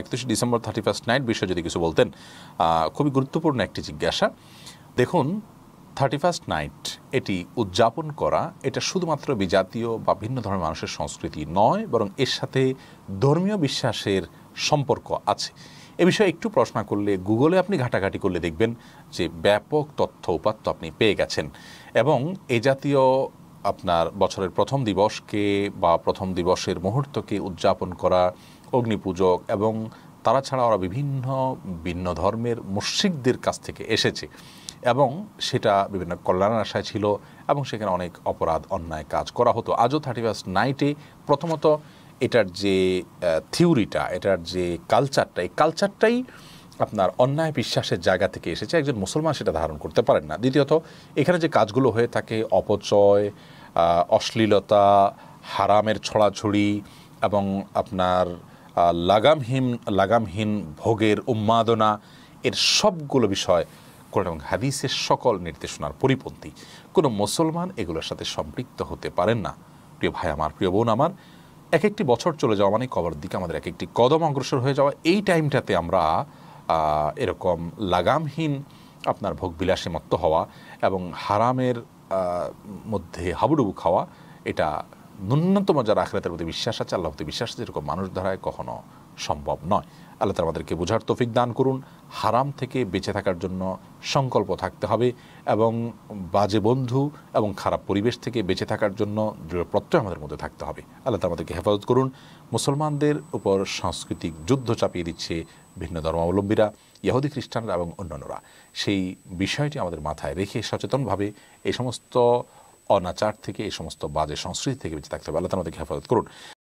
একত্রিশে December thirty first night বিষয়ে যদি কিছু বলতেন খুবই গুরুত্বপূর্ণ একটি জিজ্ঞাসা দেখুন থার্টি ফার্স্ট নাইট এটি উদযাপন করা এটা শুধুমাত্র বিজাতীয় বা ভিন্ন ধরনের মানুষের সংস্কৃতি নয় বরং এর সাথে ধর্মীয় বিশ্বাসের সম্পর্ক আছে এ বিষয়ে একটু প্রশ্ন করলে গুগলে আপনি ঘাটাঘাটি করলে দেখবেন যে ব্যাপক তথ্য উপাত্ত আপনি পেয়ে গেছেন এবং এ জাতীয় আপনার বছরের প্রথম দিবসকে বা প্রথম দিবসের মুহূর্তকে উদযাপন করা অগ্নিপূজক এবং তারা ছাড়া ওরা বিভিন্ন ভিন্ন ধর্মের মুশ্রিকদের কাছ থেকে এসেছে এবং সেটা বিভিন্ন কল্যাণের আশায় ছিল এবং সেখানে অনেক অপরাধ অন্যায় কাজ করা হতো আজও থার্টি ফার্স্ট নাইটে প্রথমত এটার যে থিওরিটা এটার যে কালচারটা এই কালচারটাই আপনার অন্যায় বিশ্বাসের জায়গা থেকে এসেছে একজন মুসলমান সেটা ধারণ করতে পারেন না দ্বিতীয়ত এখানে যে কাজগুলো হয়ে থাকে অপচয় অশ্লীলতা হারামের ছড়াছড়ি এবং আপনার লাগামহীন লাগামহীন ভোগের উন্মাদনা এর সবগুলো বিষয় কোরআন এবং হাদিসের সকল নির্দেশনার পরিপন্থী কোনো মুসলমান এগুলোর সাথে সম্পৃক্ত হতে পারেন না প্রিয় ভাই আমার প্রিয় বোন আমার এক একটি বছর চলে যাওয়া মানে কবর দিকে আমাদের এক একটি কদম অগ্রসর হয়ে যাওয়া এই টাইমটাতে আমরা এরকম লাগামহীন আপনার ভোগ বিলাসে মত্ত হওয়া এবং হারামের মধ্যে হাবুডুবু খাওয়া এটা ন্যূনতম যারা আখরাতের প্রতি বিশ্বাস আছে আল্লাহ প্রতি বিশ্বাস আছে মানুষ ধরায় কখনো সম্ভব নয় আল্লাহ তালা আমাদেরকে বোঝার তফিক দান করুন হারাম থেকে বেঁচে থাকার জন্য সংকল্প থাকতে হবে এবং বাজে বন্ধু এবং খারাপ পরিবেশ থেকে বেঁচে থাকার জন্য দৃঢ় প্রত্যয় আমাদের মধ্যে থাকতে হবে আল্লাহ তালা আমাদেরকে হেফাজত করুন মুসলমানদের উপর সাংস্কৃতিক যুদ্ধ চাপিয়ে দিচ্ছে ভিন্ন ধর্মাবলম্বীরা ইহুদি খ্রিস্টানরা এবং অন্যান্যরা সেই বিষয়টি আমাদের মাথায় রেখে সচেতনভাবে এই সমস্ত অনাচার থেকে এই সমস্ত বাজে সংস্কৃতি থেকে বেঁচে থাকতে হবে আল্লাহ আমাদেরকে হেফাজত করুন